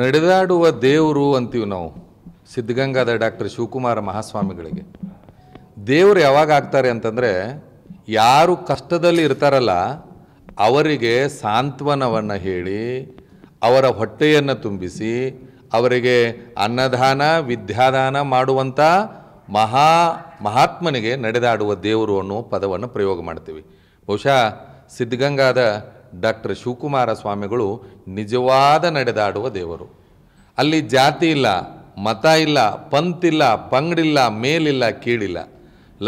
ನಡೆದಾಡುವ ದೇವರು ಅಂತೀವಿ ನಾವು ಸಿದ್ಧಗಂಗಾದ ಡಾಕ್ಟರ್ ಶಿವಕುಮಾರ ಮಹಾಸ್ವಾಮಿಗಳಿಗೆ ದೇವರು ಯಾವಾಗ ಆಗ್ತಾರೆ ಅಂತಂದರೆ ಯಾರು ಕಷ್ಟದಲ್ಲಿ ಇರ್ತಾರಲ್ಲ ಅವರಿಗೆ ಸಾಂತ್ವನವನ್ನು ಹೇಳಿ ಅವರ ಹೊಟ್ಟೆಯನ್ನು ತುಂಬಿಸಿ ಅವರಿಗೆ ಅನ್ನದಾನ ವಿದ್ಯಾದಾನ ಮಾಡುವಂಥ ಮಹಾ ಮಹಾತ್ಮನಿಗೆ ನಡೆದಾಡುವ ದೇವರು ಅನ್ನೋ ಪದವನ್ನು ಪ್ರಯೋಗ ಮಾಡ್ತೀವಿ ಬಹುಶಃ ಸಿದ್ಧಗಂಗಾದ ಡಾಕ್ಟರ್ ಶಿವಕುಮಾರ ಸ್ವಾಮಿಗಳು ನಿಜವಾದ ನಡೆದಾಡುವ ದೇವರು ಅಲ್ಲಿ ಜಾತಿ ಇಲ್ಲ ಮತ ಇಲ್ಲ ಪಂತಿಲ್ಲ ಪಂಗಡಿಲ್ಲ ಮೇಲಿಲ್ಲ ಕೀಳಿಲ್ಲ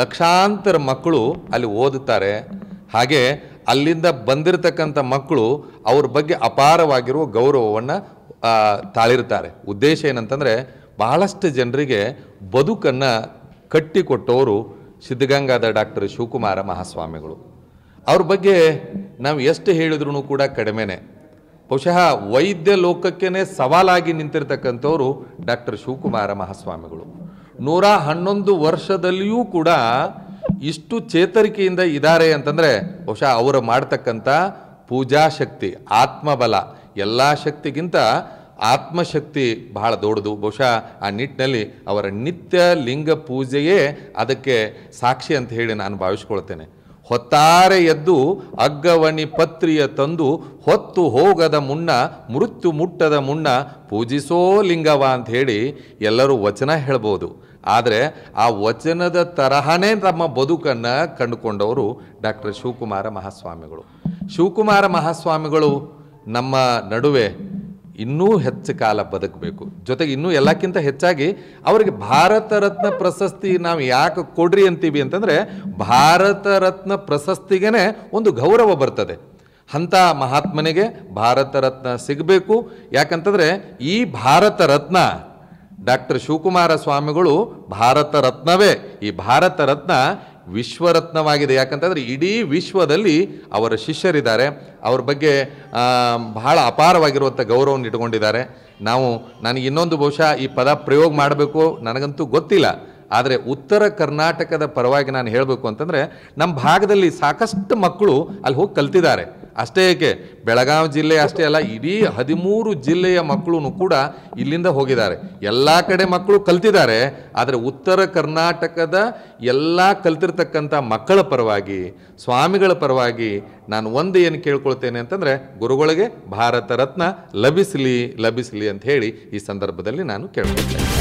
ಲಕ್ಷಾಂತರ ಮಕ್ಕಳು ಅಲ್ಲಿ ಓದುತ್ತಾರೆ ಹಾಗೆ ಅಲ್ಲಿಂದ ಬಂದಿರತಕ್ಕಂಥ ಮಕ್ಕಳು ಅವ್ರ ಬಗ್ಗೆ ಅಪಾರವಾಗಿರುವ ಗೌರವವನ್ನು ತಾಳಿರ್ತಾರೆ ಉದ್ದೇಶ ಏನಂತಂದರೆ ಬಹಳಷ್ಟು ಜನರಿಗೆ ಬದುಕನ್ನು ಕಟ್ಟಿಕೊಟ್ಟವರು ಸಿದ್ಧಗಂಗಾದ ಡಾಕ್ಟರ್ ಶಿವಕುಮಾರ ಮಹಾಸ್ವಾಮಿಗಳು ಅವ್ರ ಬಗ್ಗೆ ನಾವು ಎಷ್ಟು ಹೇಳಿದ್ರೂ ಕೂಡ ಕಡಿಮೆನೆ ಬಹುಶಃ ವೈದ್ಯ ಲೋಕಕ್ಕೇ ಸವಾಲಾಗಿ ನಿಂತಿರ್ತಕ್ಕಂಥವರು ಡಾಕ್ಟರ್ ಶಿವಕುಮಾರ ಮಹಾಸ್ವಾಮಿಗಳು ನೂರ ಹನ್ನೊಂದು ವರ್ಷದಲ್ಲಿಯೂ ಕೂಡ ಇಷ್ಟು ಚೇತರಿಕೆಯಿಂದ ಇದ್ದಾರೆ ಅಂತಂದರೆ ಬಹುಶಃ ಅವರು ಮಾಡ್ತಕ್ಕಂಥ ಪೂಜಾ ಶಕ್ತಿ ಆತ್ಮಬಲ ಎಲ್ಲ ಶಕ್ತಿಗಿಂತ ಆತ್ಮಶಕ್ತಿ ಬಹಳ ದೊಡ್ಡದು ಬಹುಶಃ ಆ ನಿಟ್ಟಿನಲ್ಲಿ ಅವರ ನಿತ್ಯ ಲಿಂಗ ಪೂಜೆಯೇ ಅದಕ್ಕೆ ಸಾಕ್ಷಿ ಅಂತ ಹೇಳಿ ನಾನು ಭಾವಿಸ್ಕೊಳ್ತೇನೆ ಹೊತ್ತಾರೆ ಎದ್ದು ಅಗ್ಗವಣಿ ಪತ್ರಿಯ ತಂದು ಹೊತ್ತು ಹೋಗದ ಮುನ್ನ ಮೃತ್ಯು ಮುಟ್ಟದ ಮುನ್ನ ಪೂಜಿಸೋ ಲಿಂಗವ ಅಂತ ಹೇಳಿ ಎಲ್ಲರೂ ವಚನ ಹೇಳ್ಬೋದು ಆದರೆ ಆ ವಚನದ ತರಹನೇ ತಮ್ಮ ಬದುಕನ್ನು ಕಂಡುಕೊಂಡವರು ಡಾಕ್ಟರ್ ಶಿವಕುಮಾರ ಮಹಾಸ್ವಾಮಿಗಳು ಶಿವಕುಮಾರ ಮಹಾಸ್ವಾಮಿಗಳು ನಮ್ಮ ನಡುವೆ ಇನ್ನೂ ಹೆಚ್ಚು ಕಾಲ ಬದುಕಬೇಕು ಜೊತೆಗೆ ಇನ್ನೂ ಎಲ್ಲಕ್ಕಿಂತ ಹೆಚ್ಚಾಗಿ ಅವರಿಗೆ ಭಾರತ ರತ್ನ ಪ್ರಶಸ್ತಿ ನಾವು ಯಾಕೆ ಕೊಡ್ರಿ ಅಂತೀವಿ ಅಂತಂದರೆ ಭಾರತ ರತ್ನ ಪ್ರಶಸ್ತಿಗೇ ಒಂದು ಗೌರವ ಬರ್ತದೆ ಅಂಥ ಮಹಾತ್ಮನಿಗೆ ಭಾರತ ರತ್ನ ಸಿಗಬೇಕು ಯಾಕಂತಂದರೆ ಈ ಭಾರತ ರತ್ನ ಡಾಕ್ಟರ್ ಶಿವಕುಮಾರ ಸ್ವಾಮಿಗಳು ಭಾರತ ರತ್ನವೇ ಈ ಭಾರತ ರತ್ನ ವಿಶ್ವರತ್ನವಾಗಿದೆ ಯಾಕಂತಂದರೆ ಇಡೀ ವಿಶ್ವದಲ್ಲಿ ಅವರ ಶಿಷ್ಯರಿದ್ದಾರೆ ಅವ್ರ ಬಗ್ಗೆ ಬಹಳ ಅಪಾರವಾಗಿರುವಂಥ ಗೌರವವನ್ನು ಇಟ್ಕೊಂಡಿದ್ದಾರೆ ನಾವು ನನಗೆ ಇನ್ನೊಂದು ಬಹುಶಃ ಈ ಪದ ಪ್ರಯೋಗ ಮಾಡಬೇಕು ನನಗಂತೂ ಗೊತ್ತಿಲ್ಲ ಆದರೆ ಉತ್ತರ ಕರ್ನಾಟಕದ ಪರವಾಗಿ ನಾನು ಹೇಳಬೇಕು ಅಂತಂದರೆ ನಮ್ಮ ಭಾಗದಲ್ಲಿ ಸಾಕಷ್ಟು ಮಕ್ಕಳು ಅಲ್ಲಿ ಹೋಗಿ ಕಲ್ತಿದ್ದಾರೆ ಅಷ್ಟೇ ಏಕೆ ಬೆಳಗಾವಿ ಜಿಲ್ಲೆ ಅಷ್ಟೇ ಅಲ್ಲ ಇಡೀ ಹದಿಮೂರು ಜಿಲ್ಲೆಯ ಮಕ್ಕಳು ಕೂಡ ಇಲ್ಲಿಂದ ಹೋಗಿದ್ದಾರೆ ಎಲ್ಲ ಕಡೆ ಮಕ್ಕಳು ಕಲ್ತಿದ್ದಾರೆ ಆದರೆ ಉತ್ತರ ಕರ್ನಾಟಕದ ಎಲ್ಲ ಕಲ್ತಿರ್ತಕ್ಕಂಥ ಮಕ್ಕಳ ಪರವಾಗಿ ಸ್ವಾಮಿಗಳ ಪರವಾಗಿ ನಾನು ಒಂದು ಏನು ಕೇಳ್ಕೊಳ್ತೇನೆ ಅಂತಂದರೆ ಗುರುಗಳಿಗೆ ಭಾರತ ರತ್ನ ಲಭಿಸಲಿ ಲಭಿಸಲಿ ಅಂತ ಹೇಳಿ ಈ ಸಂದರ್ಭದಲ್ಲಿ ನಾನು ಕೇಳ್ಕೊಳ್ತೇನೆ